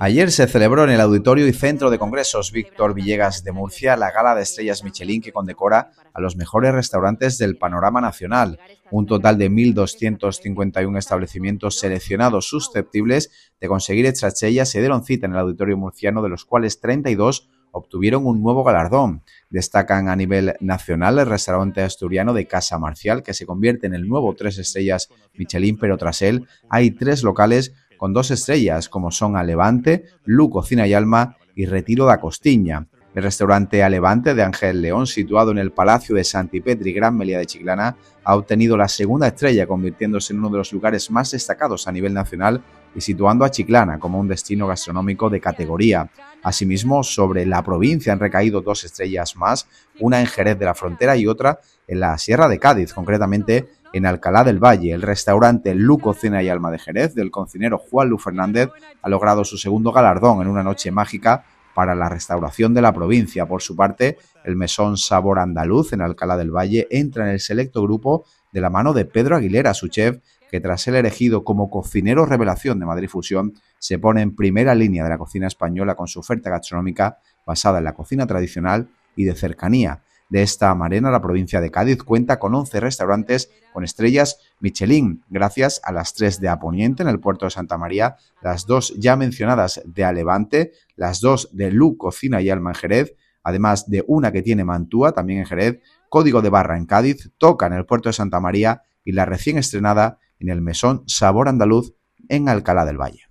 Ayer se celebró en el Auditorio y Centro de Congresos Víctor Villegas de Murcia la gala de estrellas Michelin que condecora a los mejores restaurantes del panorama nacional. Un total de 1.251 establecimientos seleccionados susceptibles de conseguir estrellas se dieron cita en el Auditorio Murciano, de los cuales 32 obtuvieron un nuevo galardón. Destacan a nivel nacional el restaurante asturiano de Casa Marcial, que se convierte en el nuevo tres estrellas Michelin, pero tras él hay tres locales con dos estrellas como son A Levante, Lu Cocina y Alma y Retiro da Costiña. El restaurante Alevante Levante de Ángel León, situado en el Palacio de Santipetri, Gran Melilla de Chiclana, ha obtenido la segunda estrella, convirtiéndose en uno de los lugares más destacados a nivel nacional y situando a Chiclana como un destino gastronómico de categoría. Asimismo, sobre la provincia han recaído dos estrellas más, una en Jerez de la Frontera y otra en la Sierra de Cádiz, concretamente en Alcalá del Valle. El restaurante Luco Cena y Alma de Jerez del cocinero Juan Lu Fernández ha logrado su segundo galardón en una noche mágica para la restauración de la provincia. Por su parte, el mesón Sabor Andaluz en Alcalá del Valle entra en el selecto grupo de la mano de Pedro Aguilera, su chef, que tras ser elegido como cocinero revelación de Madrid Fusión, se pone en primera línea de la cocina española con su oferta gastronómica basada en la cocina tradicional y de cercanía de esta marena, la provincia de Cádiz cuenta con 11 restaurantes con estrellas Michelin, gracias a las tres de Aponiente en el puerto de Santa María, las dos ya mencionadas de Alevante, las dos de Lu Cocina y Alma en Jerez, además de una que tiene Mantua, también en Jerez, Código de Barra en Cádiz, Toca en el puerto de Santa María y la recién estrenada en el mesón Sabor Andaluz en Alcalá del Valle.